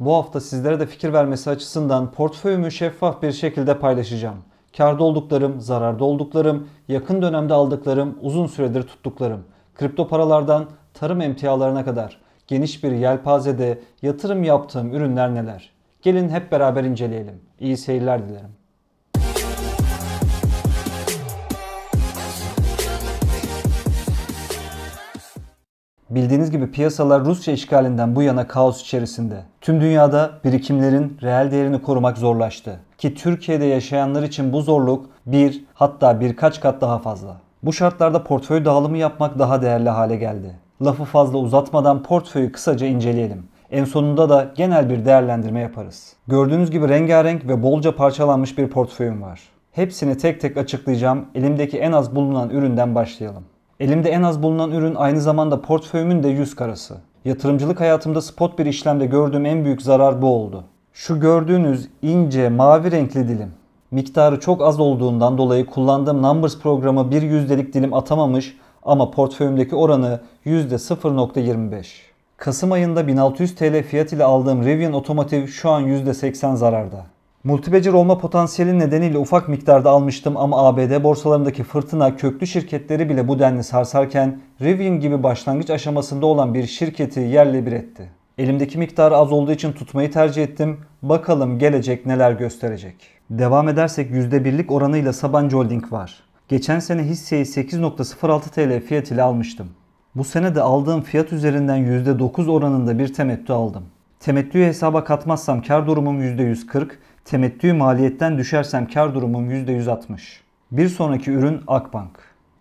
Bu hafta sizlere de fikir vermesi açısından portföyümü şeffaf bir şekilde paylaşacağım. Karda olduklarım, zararda olduklarım, yakın dönemde aldıklarım, uzun süredir tuttuklarım. Kripto paralardan tarım emtialarına kadar geniş bir yelpazede yatırım yaptığım ürünler neler? Gelin hep beraber inceleyelim. İyi seyirler dilerim. Bildiğiniz gibi piyasalar Rusya işgalinden bu yana kaos içerisinde. Tüm dünyada birikimlerin reel değerini korumak zorlaştı. Ki Türkiye'de yaşayanlar için bu zorluk bir hatta birkaç kat daha fazla. Bu şartlarda portföy dağılımı yapmak daha değerli hale geldi. Lafı fazla uzatmadan portföyü kısaca inceleyelim. En sonunda da genel bir değerlendirme yaparız. Gördüğünüz gibi rengarenk ve bolca parçalanmış bir portföyüm var. Hepsini tek tek açıklayacağım. Elimdeki en az bulunan üründen başlayalım. Elimde en az bulunan ürün aynı zamanda portföyümün de yüz karası. Yatırımcılık hayatımda spot bir işlemde gördüğüm en büyük zarar bu oldu. Şu gördüğünüz ince mavi renkli dilim. Miktarı çok az olduğundan dolayı kullandığım Numbers programı bir yüzdelik dilim atamamış ama portföyümdeki oranı %0.25. Kasım ayında 1600 TL fiyat ile aldığım Rivian Otomotiv şu an %80 zararda. Multibecir olma potansiyeli nedeniyle ufak miktarda almıştım ama ABD borsalarındaki fırtına köklü şirketleri bile bu denli sarsarken Rivian gibi başlangıç aşamasında olan bir şirketi yerle bir etti. Elimdeki miktar az olduğu için tutmayı tercih ettim. Bakalım gelecek neler gösterecek. Devam edersek %1'lik oranıyla Sabancı Holding var. Geçen sene hisseyi 8.06 TL fiyat ile almıştım. Bu sene de aldığım fiyat üzerinden %9 oranında bir temettü aldım. Temettüyü hesaba katmazsam kar durumum %140, Temettü maliyetten düşersem kar durumum %160. Bir sonraki ürün Akbank.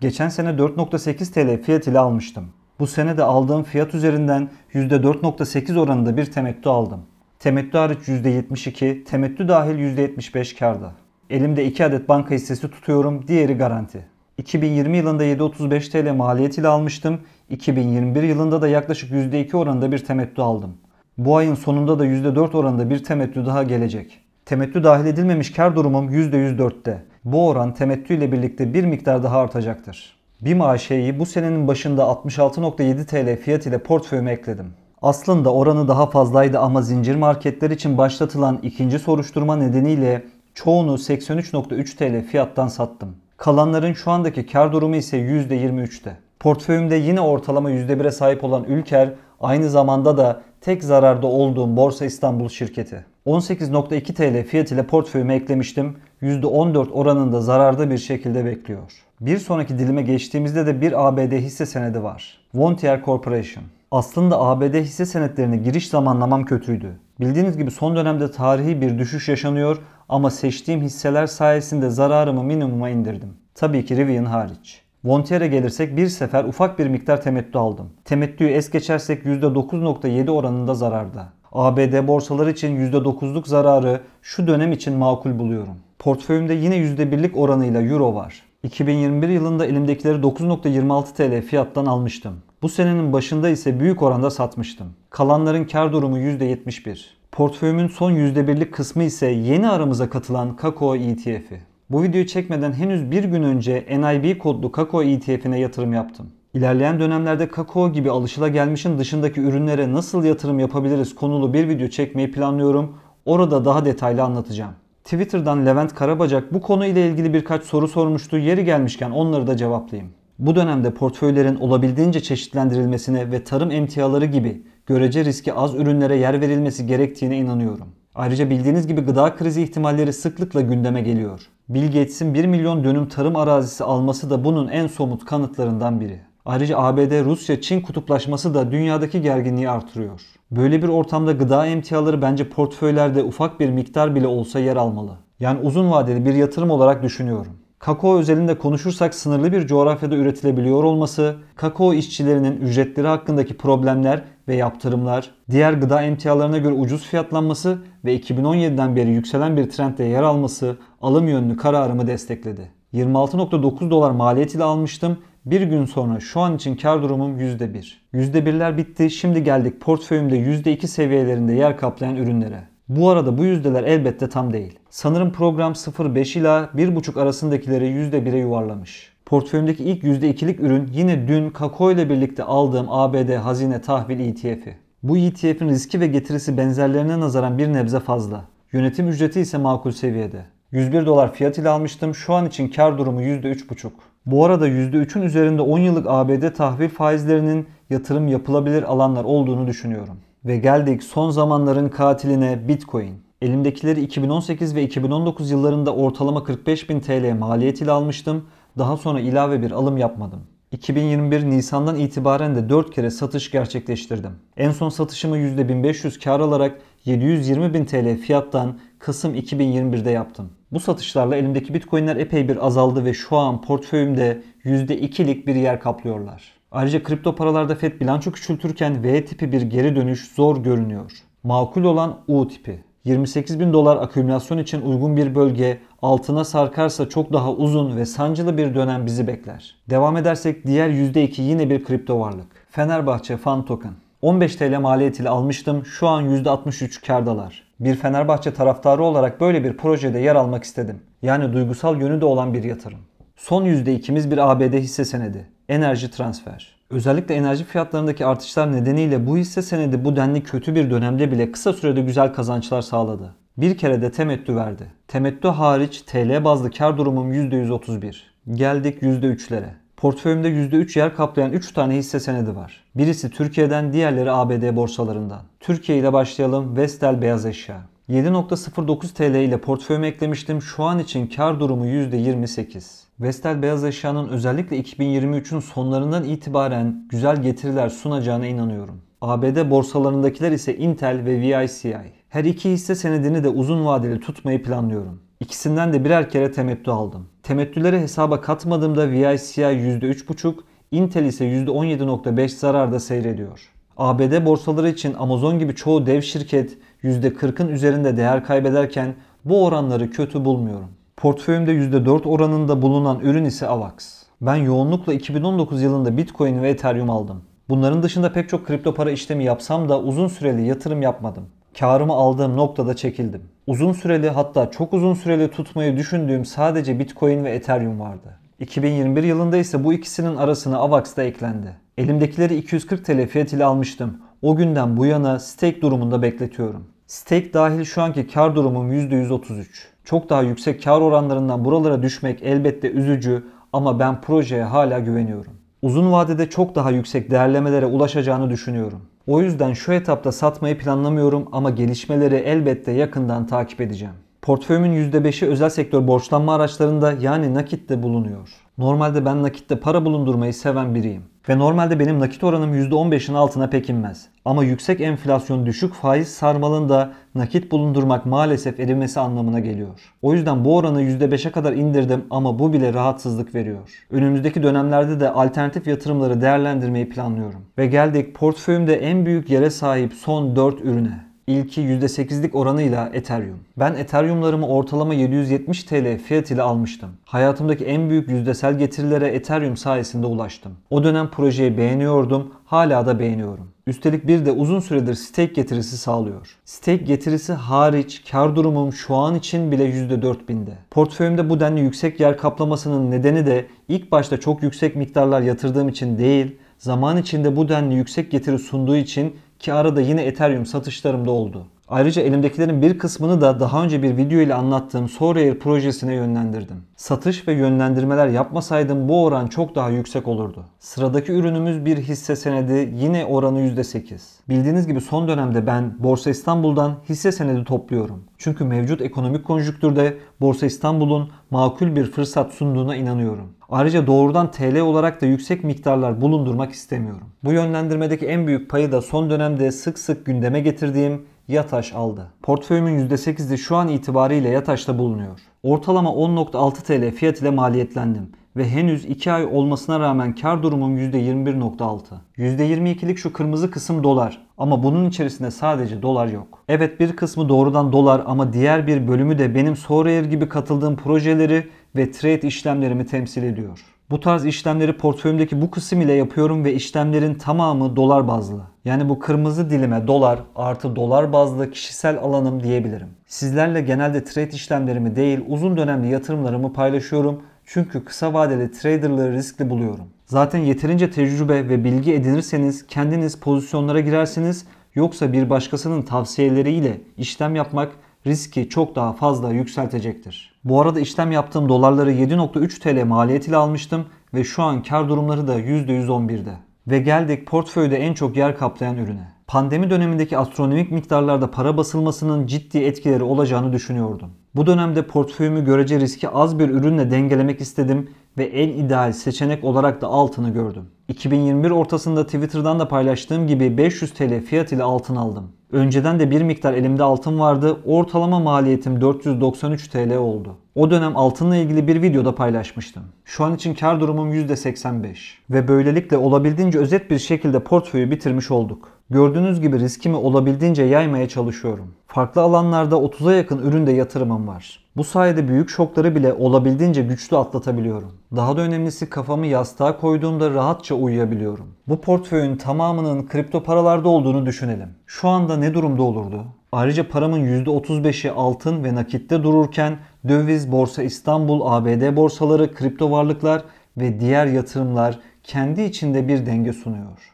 Geçen sene 4.8 TL fiyat ile almıştım. Bu sene de aldığım fiyat üzerinden %4.8 oranında bir temettü aldım. Temettü hariç %72, temettü dahil %75 karda. Elimde 2 adet banka hissesi tutuyorum, diğeri garanti. 2020 yılında 7.35 TL maliyet ile almıştım. 2021 yılında da yaklaşık %2 oranında bir temettü aldım. Bu ayın sonunda da %4 oranında bir temettü daha gelecek. Temettü dahil edilmemiş kar durumum %104'te. Bu oran temettü ile birlikte bir miktar daha artacaktır. BİM AŞ'yi bu senenin başında 66.7 TL fiyat ile portföyüme ekledim. Aslında oranı daha fazlaydı ama zincir marketler için başlatılan ikinci soruşturma nedeniyle çoğunu 83.3 TL fiyattan sattım. Kalanların şu andaki kar durumu ise %23'te. Portföyümde yine ortalama %1'e sahip olan Ülker aynı zamanda da tek zararda olduğum Borsa İstanbul şirketi. 18.2 TL fiyat ile portföyüme eklemiştim. %14 oranında zararda bir şekilde bekliyor. Bir sonraki dilime geçtiğimizde de bir ABD hisse senedi var. Vontier Corporation. Aslında ABD hisse senetlerine giriş zamanlamam kötüydü. Bildiğiniz gibi son dönemde tarihi bir düşüş yaşanıyor ama seçtiğim hisseler sayesinde zararımı minimuma indirdim. Tabii ki Rivian hariç. Vontier'e gelirsek bir sefer ufak bir miktar temettü aldım. Temettüyü es geçersek %9.7 oranında zararda. ABD borsaları için %9'luk zararı şu dönem için makul buluyorum. Portföyümde yine %1'lik oranıyla euro var. 2021 yılında elimdekileri 9.26 TL fiyattan almıştım. Bu senenin başında ise büyük oranda satmıştım. Kalanların kar durumu %71. Portföyümün son %1'lik kısmı ise yeni aramıza katılan Kakao ETF'i. Bu videoyu çekmeden henüz bir gün önce NIB kodlu Kakao ETF'ine yatırım yaptım. İlerleyen dönemlerde kakao gibi alışılagelmişin dışındaki ürünlere nasıl yatırım yapabiliriz konulu bir video çekmeyi planlıyorum. Orada daha detaylı anlatacağım. Twitter'dan Levent Karabacak bu konu ile ilgili birkaç soru sormuştu. Yeri gelmişken onları da cevaplayayım. Bu dönemde portföylerin olabildiğince çeşitlendirilmesine ve tarım emtiaları gibi görece riski az ürünlere yer verilmesi gerektiğine inanıyorum. Ayrıca bildiğiniz gibi gıda krizi ihtimalleri sıklıkla gündeme geliyor. Bill Gates'in 1 milyon dönüm tarım arazisi alması da bunun en somut kanıtlarından biri. Ayrıca ABD, Rusya, Çin kutuplaşması da dünyadaki gerginliği artırıyor. Böyle bir ortamda gıda emtiaları bence portföylerde ufak bir miktar bile olsa yer almalı. Yani uzun vadeli bir yatırım olarak düşünüyorum. Kakao özelinde konuşursak sınırlı bir coğrafyada üretilebiliyor olması, kakao işçilerinin ücretleri hakkındaki problemler ve yaptırımlar, diğer gıda emtialarına göre ucuz fiyatlanması ve 2017'den beri yükselen bir trendde yer alması alım yönlü kararımı destekledi. 26.9 dolar maliyet ile almıştım bir gün sonra şu an için kar durumum %1. %1'ler bitti. Şimdi geldik portföyümde %2 seviyelerinde yer kaplayan ürünlere. Bu arada bu yüzdeler elbette tam değil. Sanırım program 0.5 ila 1.5 arasındakileri %1'e yuvarlamış. Portföyümdeki ilk %2'lik ürün yine dün kakao ile birlikte aldığım ABD hazine tahvil ETF'i. Bu ETF'in riski ve getirisi benzerlerine nazaran bir nebze fazla. Yönetim ücreti ise makul seviyede. 101 dolar fiyat ile almıştım. Şu an için kar durumu %3.5. Bu arada %3'ün üzerinde 10 yıllık ABD tahvil faizlerinin yatırım yapılabilir alanlar olduğunu düşünüyorum. Ve geldik son zamanların katiline Bitcoin. Elimdekileri 2018 ve 2019 yıllarında ortalama 45.000 TL maliyetiyle almıştım. Daha sonra ilave bir alım yapmadım. 2021 Nisan'dan itibaren de 4 kere satış gerçekleştirdim. En son satışımı %1500 kar alarak 720.000 TL fiyattan Kasım 2021'de yaptım. Bu satışlarla elimdeki bitcoinler epey bir azaldı ve şu an portföyümde %2'lik bir yer kaplıyorlar. Ayrıca kripto paralarda FED bilanço küçültürken V tipi bir geri dönüş zor görünüyor. Makul olan U tipi. 28 bin dolar akümülasyon için uygun bir bölge altına sarkarsa çok daha uzun ve sancılı bir dönem bizi bekler. Devam edersek diğer %2 yine bir kripto varlık. Fenerbahçe Fan Token. 15 TL maliyetiyle almıştım. Şu an %63 kardalar. Bir Fenerbahçe taraftarı olarak böyle bir projede yer almak istedim. Yani duygusal yönü de olan bir yatırım. Son yüzde ikimiz bir ABD hisse senedi. Enerji transfer. Özellikle enerji fiyatlarındaki artışlar nedeniyle bu hisse senedi bu denli kötü bir dönemde bile kısa sürede güzel kazançlar sağladı. Bir kere de temettü verdi. Temettü hariç TL bazlı kar durumum %131. Geldik %3'lere. Portföyümde %3 yer kaplayan 3 tane hisse senedi var. Birisi Türkiye'den, diğerleri ABD borsalarından. Türkiye ile başlayalım. Vestel Beyaz Eşya. 7.09 TL ile portföyümü eklemiştim. Şu an için kar durumu %28. Vestel beyaz eşyanın özellikle 2023'ün sonlarından itibaren güzel getiriler sunacağına inanıyorum. ABD borsalarındakiler ise Intel ve VICI. Her iki hisse senedini de uzun vadeli tutmayı planlıyorum. İkisinden de birer kere temettü aldım. Temettüleri hesaba katmadığımda VICI %3,5, Intel ise %17,5 zararda seyrediyor. ABD borsaları için Amazon gibi çoğu dev şirket %40'ın üzerinde değer kaybederken bu oranları kötü bulmuyorum. Portföyümde %4 oranında bulunan ürün ise AVAX. Ben yoğunlukla 2019 yılında Bitcoin ve Ethereum aldım. Bunların dışında pek çok kripto para işlemi yapsam da uzun süreli yatırım yapmadım. Karımı aldığım noktada çekildim. Uzun süreli hatta çok uzun süreli tutmayı düşündüğüm sadece Bitcoin ve Ethereum vardı. 2021 yılında ise bu ikisinin arasına AVAX da eklendi. Elimdekileri 240 TL fiyat ile almıştım. O günden bu yana stake durumunda bekletiyorum. Stake dahil şu anki kar durumum %133. Çok daha yüksek kar oranlarından buralara düşmek elbette üzücü ama ben projeye hala güveniyorum. Uzun vadede çok daha yüksek değerlemelere ulaşacağını düşünüyorum. O yüzden şu etapta satmayı planlamıyorum ama gelişmeleri elbette yakından takip edeceğim. Portföyümün %5'i özel sektör borçlanma araçlarında yani nakitte bulunuyor. Normalde ben nakitte para bulundurmayı seven biriyim. Ve normalde benim nakit oranım %15'in altına pek inmez. Ama yüksek enflasyon düşük faiz sarmalında nakit bulundurmak maalesef erimesi anlamına geliyor. O yüzden bu oranı %5'e kadar indirdim ama bu bile rahatsızlık veriyor. Önümüzdeki dönemlerde de alternatif yatırımları değerlendirmeyi planlıyorum. Ve geldik portföyümde en büyük yere sahip son 4 ürüne ilki %8'lik oranıyla Ethereum. Ben Ethereum'larımı ortalama 770 TL fiyat ile almıştım. Hayatımdaki en büyük yüzdesel getirilere Ethereum sayesinde ulaştım. O dönem projeyi beğeniyordum, hala da beğeniyorum. Üstelik bir de uzun süredir stake getirisi sağlıyor. Stake getirisi hariç kar durumum şu an için bile %4000'de. Portföyümde bu denli yüksek yer kaplamasının nedeni de ilk başta çok yüksek miktarlar yatırdığım için değil, zaman içinde bu denli yüksek getiri sunduğu için ki arada yine Ethereum satışlarımda oldu. Ayrıca elimdekilerin bir kısmını da daha önce bir video ile anlattığım Sorare projesine yönlendirdim. Satış ve yönlendirmeler yapmasaydım bu oran çok daha yüksek olurdu. Sıradaki ürünümüz bir hisse senedi yine oranı %8. Bildiğiniz gibi son dönemde ben Borsa İstanbul'dan hisse senedi topluyorum. Çünkü mevcut ekonomik konjüktürde Borsa İstanbul'un makul bir fırsat sunduğuna inanıyorum. Ayrıca doğrudan TL olarak da yüksek miktarlar bulundurmak istemiyorum. Bu yönlendirmedeki en büyük payı da son dönemde sık sık gündeme getirdiğim Yataş aldı. Portföyümün %8'i şu an itibariyle Yataş'ta bulunuyor. Ortalama 10.6 TL fiyat ile maliyetlendim ve henüz 2 ay olmasına rağmen kar durumum %21.6. %22'lik şu kırmızı kısım dolar ama bunun içerisinde sadece dolar yok. Evet bir kısmı doğrudan dolar ama diğer bir bölümü de benim Sorare gibi katıldığım projeleri ve trade işlemlerimi temsil ediyor. Bu tarz işlemleri portföyümdeki bu kısım ile yapıyorum ve işlemlerin tamamı dolar bazlı. Yani bu kırmızı dilime dolar artı dolar bazlı kişisel alanım diyebilirim. Sizlerle genelde trade işlemlerimi değil uzun dönemli yatırımlarımı paylaşıyorum. Çünkü kısa vadeli traderları riskli buluyorum. Zaten yeterince tecrübe ve bilgi edinirseniz kendiniz pozisyonlara girersiniz yoksa bir başkasının tavsiyeleriyle işlem yapmak riski çok daha fazla yükseltecektir. Bu arada işlem yaptığım dolarları 7.3 TL maliyet almıştım ve şu an kar durumları da %111'de. Ve geldik portföyde en çok yer kaplayan ürüne. Pandemi dönemindeki astronomik miktarlarda para basılmasının ciddi etkileri olacağını düşünüyordum. Bu dönemde portföyümü görece riski az bir ürünle dengelemek istedim ve en ideal seçenek olarak da altını gördüm. 2021 ortasında Twitter'dan da paylaştığım gibi 500 TL fiyat ile altın aldım. Önceden de bir miktar elimde altın vardı. Ortalama maliyetim 493 TL oldu. O dönem altınla ilgili bir videoda paylaşmıştım. Şu an için kar durumum %85 ve böylelikle olabildiğince özet bir şekilde portföyü bitirmiş olduk. Gördüğünüz gibi riskimi olabildiğince yaymaya çalışıyorum. Farklı alanlarda 30'a yakın üründe yatırımım var. Bu sayede büyük şokları bile olabildiğince güçlü atlatabiliyorum. Daha da önemlisi kafamı yastığa koyduğumda rahatça uyuyabiliyorum. Bu portföyün tamamının kripto paralarda olduğunu düşünelim. Şu anda ne durumda olurdu? Ayrıca paramın %35'i altın ve nakitte dururken döviz, borsa İstanbul, ABD borsaları, kripto varlıklar ve diğer yatırımlar kendi içinde bir denge sunuyor.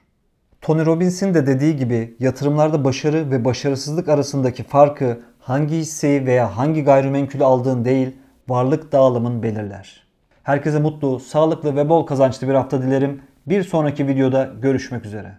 Tony Robbins'in de dediği gibi yatırımlarda başarı ve başarısızlık arasındaki farkı hangi hisseyi veya hangi gayrimenkulü aldığın değil, varlık dağılımın belirler. Herkese mutlu, sağlıklı ve bol kazançlı bir hafta dilerim. Bir sonraki videoda görüşmek üzere.